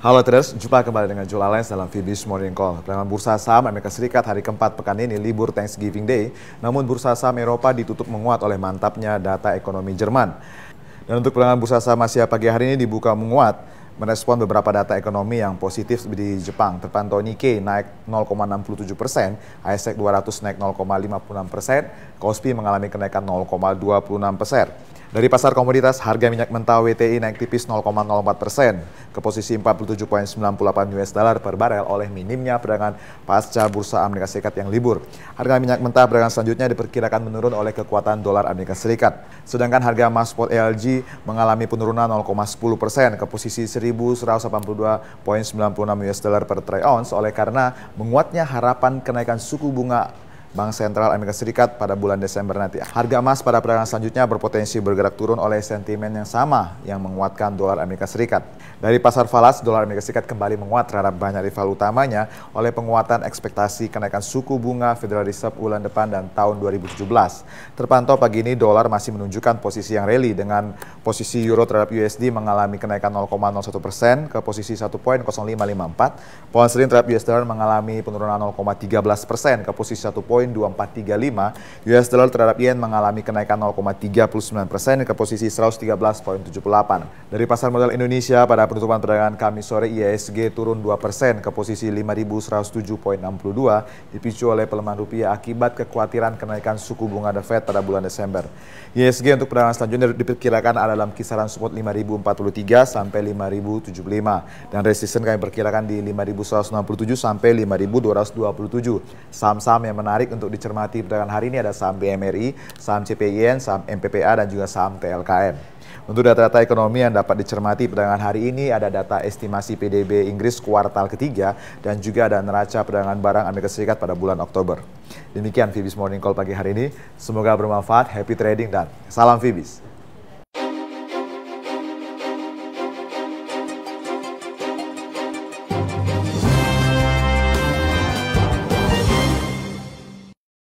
Halo traders, jumpa kembali dengan Jula Lens dalam Fibis Morning Call. Pelanggan bursa saham Amerika Serikat hari keempat pekan ini libur Thanksgiving Day, namun bursa saham Eropa ditutup menguat oleh mantapnya data ekonomi Jerman. Dan untuk pelanggan bursa saham Asia pagi hari ini dibuka menguat merespon beberapa data ekonomi yang positif di Jepang. Terpantau Nikkei naik 0,67 persen, ASX 200 naik 0,56 persen, Kospi mengalami kenaikan 0,26 persen. Dari pasar komoditas, harga minyak mentah WTI naik tipis 0,04 persen ke posisi 47,98 US dollar per barel oleh minimnya perdagangan pasca bursa Amerika Serikat yang libur. Harga minyak mentah perdagangan selanjutnya diperkirakan menurun oleh kekuatan dolar Amerika Serikat. Sedangkan harga emas spot ELG mengalami penurunan 0,10 persen ke posisi 1182,96 US dollar per troy ounce oleh karena menguatnya harapan kenaikan suku bunga Bank Sentral Amerika Serikat pada bulan Desember nanti. Harga emas pada perdagangan selanjutnya berpotensi bergerak turun oleh sentimen yang sama yang menguatkan dolar Amerika Serikat. Dari pasar falas, dolar Amerika Serikat kembali menguat terhadap banyak rival utamanya oleh penguatan ekspektasi kenaikan suku bunga Federal Reserve bulan depan dan tahun 2017. Terpantau pagi ini dolar masih menunjukkan posisi yang rally dengan posisi euro terhadap USD mengalami kenaikan 0,01 persen ke posisi 1.0554. Pound sterling terhadap USD dollar mengalami penurunan 0,13 persen ke posisi 1. 0,2435, US dollar terhadap yen mengalami kenaikan 0,39 persen ke posisi 113,78. Dari pasar modal Indonesia pada penutupan perdagangan Kamis sore IISG turun 2 persen ke posisi 5.107,62 dipicu oleh pelemahan rupiah akibat kekhawatiran kenaikan suku bunga The Fed pada bulan Desember. IISG untuk perdagangan selanjutnya diperkirakan ada dalam kisaran support 5.043 sampai 5.075 dan resisten kami perkirakan di 5.167 sampai 5.227. Saham-saham yang menarik menarik untuk dicermati perdagangan hari ini ada saham BMRI, saham CPIN, saham MPPA, dan juga saham TLKM. Untuk data-data ekonomi yang dapat dicermati perdagangan hari ini ada data estimasi PDB Inggris kuartal ketiga dan juga ada neraca perdagangan barang Amerika Serikat pada bulan Oktober. Demikian Fibis Morning Call pagi hari ini. Semoga bermanfaat, happy trading dan salam Fibis.